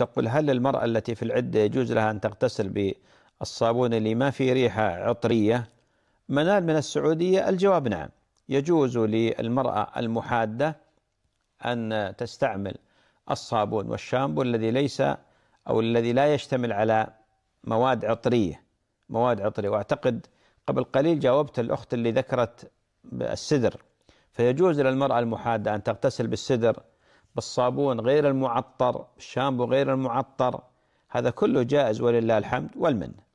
تقول هل المرأة التي في العدة يجوز لها أن تغتسل بالصابون اللي ما فيه ريحة عطرية منال من السعودية الجواب نعم يجوز للمرأة المحادة أن تستعمل الصابون والشامبو الذي ليس أو الذي لا يشتمل على مواد عطرية مواد عطرية وأعتقد قبل قليل جاوبت الأخت اللي ذكرت السدر فيجوز للمرأة المحادة أن تغتسل بالسدر بالصابون غير المعطر الشامبو غير المعطر هذا كله جائز ولله الحمد والمنه